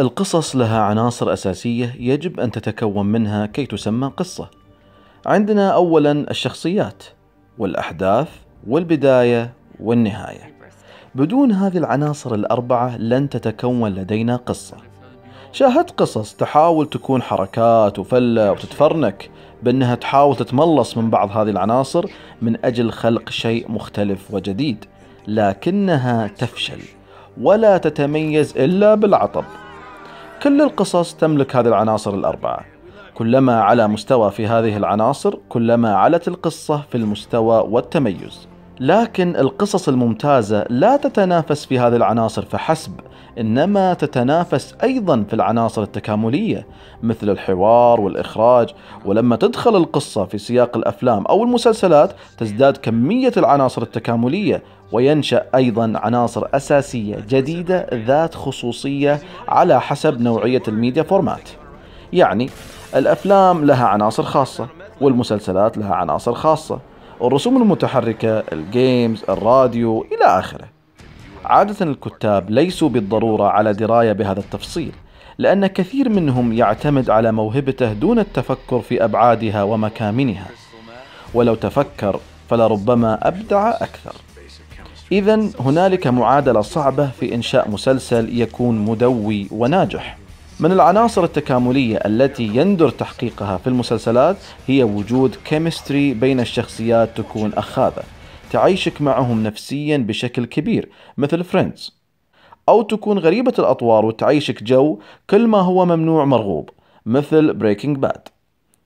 القصص لها عناصر أساسية يجب أن تتكون منها كي تسمى قصة. عندنا أولا الشخصيات والأحداث والبداية والنهاية. بدون هذه العناصر الأربعة لن تتكون لدينا قصة. شاهدت قصص تحاول تكون حركات وفلة وتتفرنك بأنها تحاول تتملص من بعض هذه العناصر من أجل خلق شيء مختلف وجديد لكنها تفشل ولا تتميز إلا بالعطب كل القصص تملك هذه العناصر الأربعة كلما على مستوى في هذه العناصر كلما علت القصة في المستوى والتميز لكن القصص الممتازة لا تتنافس في هذه العناصر فحسب، إنما تتنافس أيضا في العناصر التكاملية مثل الحوار والإخراج، ولما تدخل القصة في سياق الأفلام أو المسلسلات تزداد كمية العناصر التكاملية، وينشأ أيضا عناصر أساسية جديدة ذات خصوصية على حسب نوعية الميديا فورمات. يعني الأفلام لها عناصر خاصة، والمسلسلات لها عناصر خاصة الرسوم المتحركة الجيمز الراديو إلى آخره عادة الكتاب ليسوا بالضرورة على دراية بهذا التفصيل لأن كثير منهم يعتمد على موهبته دون التفكر في أبعادها ومكامنها ولو تفكر فلربما أبدع أكثر إذا هنالك معادلة صعبة في إنشاء مسلسل يكون مدوي وناجح من العناصر التكاملية التي يندر تحقيقها في المسلسلات هي وجود كيمستري بين الشخصيات تكون أخاذة تعيشك معهم نفسيا بشكل كبير مثل فريندز أو تكون غريبة الأطوار وتعيشك جو كل ما هو ممنوع مرغوب مثل بريكنج باد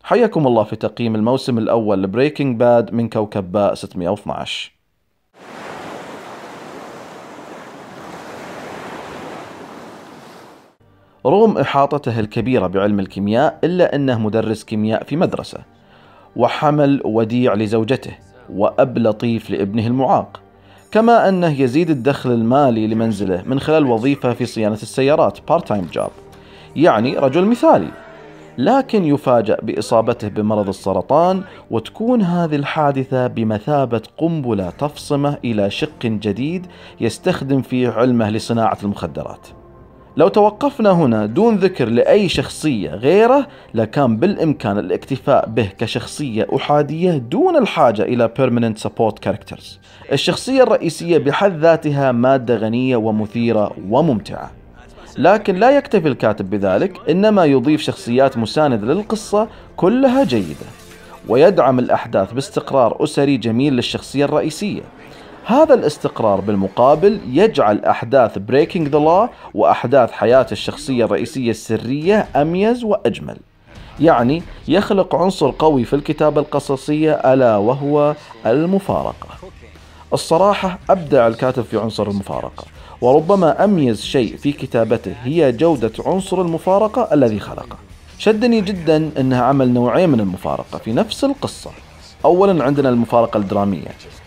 حياكم الله في تقييم الموسم الأول لبريكنج باد من كوكب باء 612 رغم إحاطته الكبيرة بعلم الكيمياء إلا أنه مدرس كيمياء في مدرسة وحمل وديع لزوجته وأب لطيف لابنه المعاق كما أنه يزيد الدخل المالي لمنزله من خلال وظيفة في صيانة السيارات بارت تايم جاب يعني رجل مثالي لكن يفاجأ بإصابته بمرض السرطان وتكون هذه الحادثة بمثابة قنبلة تفصمه إلى شق جديد يستخدم فيه علمه لصناعة المخدرات لو توقفنا هنا دون ذكر لأي شخصية غيره لكان بالإمكان الاكتفاء به كشخصية أحادية دون الحاجة إلى permanent support characters الشخصية الرئيسية بحد ذاتها مادة غنية ومثيرة وممتعة لكن لا يكتفي الكاتب بذلك إنما يضيف شخصيات مساندة للقصة كلها جيدة ويدعم الأحداث باستقرار أسري جميل للشخصية الرئيسية هذا الاستقرار بالمقابل يجعل أحداث بريكنج ذا لا وأحداث حياة الشخصية الرئيسية السرية أميز وأجمل يعني يخلق عنصر قوي في الكتابة القصصية ألا وهو المفارقة الصراحة أبدع الكاتب في عنصر المفارقة وربما أميز شيء في كتابته هي جودة عنصر المفارقة الذي خلقه شدني جدا أنها عمل نوعين من المفارقة في نفس القصة أولا عندنا المفارقة الدرامية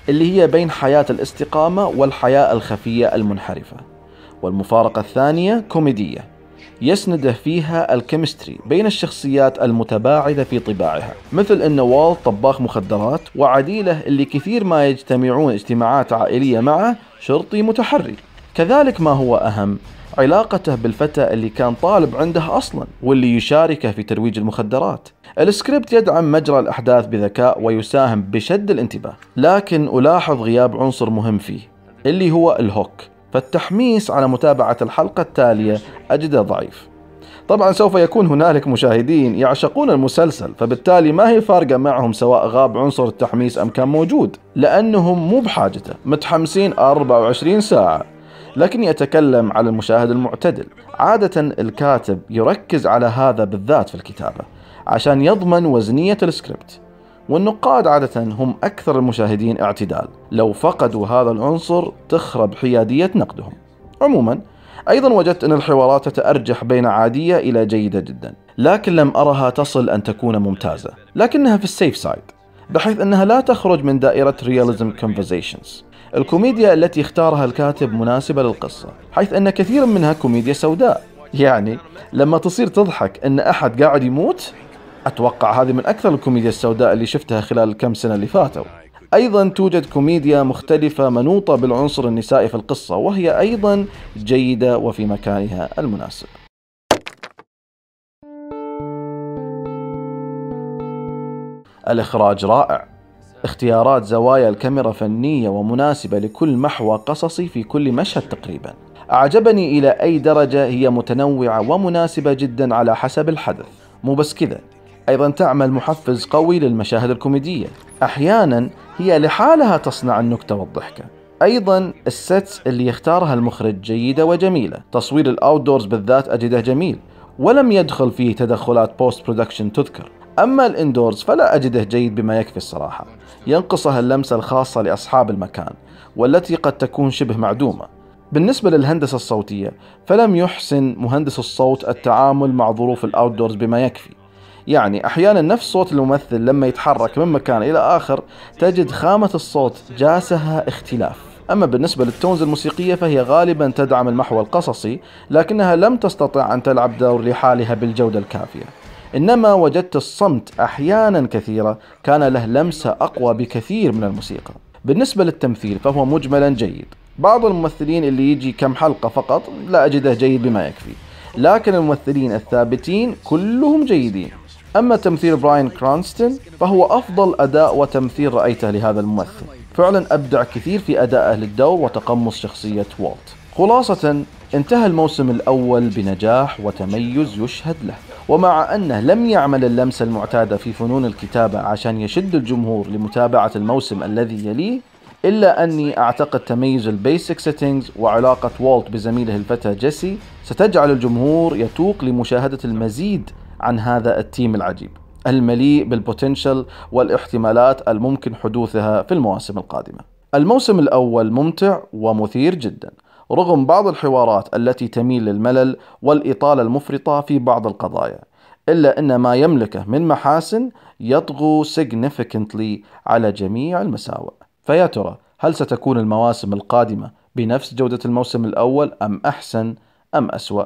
اللي هي بين حياة الاستقامة والحياة الخفية المنحرفة والمفارقة الثانية كوميدية يسنده فيها الكيمستري بين الشخصيات المتباعدة في طباعها مثل أن وال طباخ مخدرات وعديله اللي كثير ما يجتمعون اجتماعات عائلية معه شرطي متحري كذلك ما هو أهم علاقته بالفتى اللي كان طالب عنده أصلا واللي يشاركه في ترويج المخدرات السكريبت يدعم مجرى الأحداث بذكاء ويساهم بشد الانتباه لكن ألاحظ غياب عنصر مهم فيه اللي هو الهوك فالتحميس على متابعة الحلقة التالية أجده ضعيف طبعا سوف يكون هنالك مشاهدين يعشقون المسلسل فبالتالي ما هي فارقة معهم سواء غاب عنصر التحميس أم كان موجود لأنهم مو بحاجته متحمسين 24 ساعة لكني أتكلم على المشاهد المعتدل عادة الكاتب يركز على هذا بالذات في الكتابة عشان يضمن وزنية السكريبت والنقاد عادة هم أكثر المشاهدين اعتدال لو فقدوا هذا العنصر تخرب حيادية نقدهم عموما أيضا وجدت أن الحوارات تتأرجح بين عادية إلى جيدة جدا لكن لم أرها تصل أن تكون ممتازة لكنها في السيف سايد بحيث أنها لا تخرج من دائرة رياليزم كونفرزيشنز الكوميديا التي اختارها الكاتب مناسبة للقصة حيث أن كثيرا منها كوميديا سوداء يعني لما تصير تضحك أن أحد قاعد يموت أتوقع هذه من أكثر الكوميديا السوداء اللي شفتها خلال الكم سنة اللي فاتوا أيضا توجد كوميديا مختلفة منوطة بالعنصر النسائي في القصة وهي أيضا جيدة وفي مكانها المناسب الإخراج رائع اختيارات زوايا الكاميرا فنية ومناسبة لكل محوى قصصي في كل مشهد تقريبا أعجبني إلى أي درجة هي متنوعة ومناسبة جدا على حسب الحدث مو بس كذا أيضا تعمل محفز قوي للمشاهد الكوميدية أحيانا هي لحالها تصنع النكتة والضحكة ايضا السيتس اللي يختارها المخرج جيده وجميله تصوير الاوتدورز بالذات اجده جميل ولم يدخل فيه تدخلات بوست برودكشن تذكر اما الاندورز فلا اجده جيد بما يكفي الصراحه ينقصها اللمسه الخاصه لاصحاب المكان والتي قد تكون شبه معدومه بالنسبه للهندسه الصوتيه فلم يحسن مهندس الصوت التعامل مع ظروف الاوتدورز بما يكفي يعني أحيانا نفس صوت الممثل لما يتحرك من مكان إلى آخر تجد خامة الصوت جاسها اختلاف أما بالنسبة للتونز الموسيقية فهي غالبا تدعم المحور القصصي لكنها لم تستطع أن تلعب دور لحالها بالجودة الكافية إنما وجدت الصمت أحيانا كثيرة كان له لمسة أقوى بكثير من الموسيقى بالنسبة للتمثيل فهو مجملا جيد بعض الممثلين اللي يجي كم حلقة فقط لا أجده جيد بما يكفي لكن الممثلين الثابتين كلهم جيدين أما تمثيل براين كرانستون فهو أفضل أداء وتمثيل رأيته لهذا الممثل فعلا أبدع كثير في أدائه للدور وتقمص شخصية والت خلاصة انتهى الموسم الأول بنجاح وتميز يشهد له ومع أنه لم يعمل اللمسة المعتادة في فنون الكتابة عشان يشد الجمهور لمتابعة الموسم الذي يليه إلا أني أعتقد تميز البيسك سيتنجز وعلاقة والت بزميله الفتى جيسي ستجعل الجمهور يتوق لمشاهدة المزيد عن هذا التيم العجيب المليء بالبوتنشل والاحتمالات الممكن حدوثها في المواسم القادمة. الموسم الأول ممتع ومثير جدا، رغم بعض الحوارات التي تميل للملل والإطالة المفرطة في بعض القضايا، إلا أن ما يملكه من محاسن يطغو significantly على جميع المساوئ. فيا ترى هل ستكون المواسم القادمة بنفس جودة الموسم الأول أم أحسن أم أسوأ؟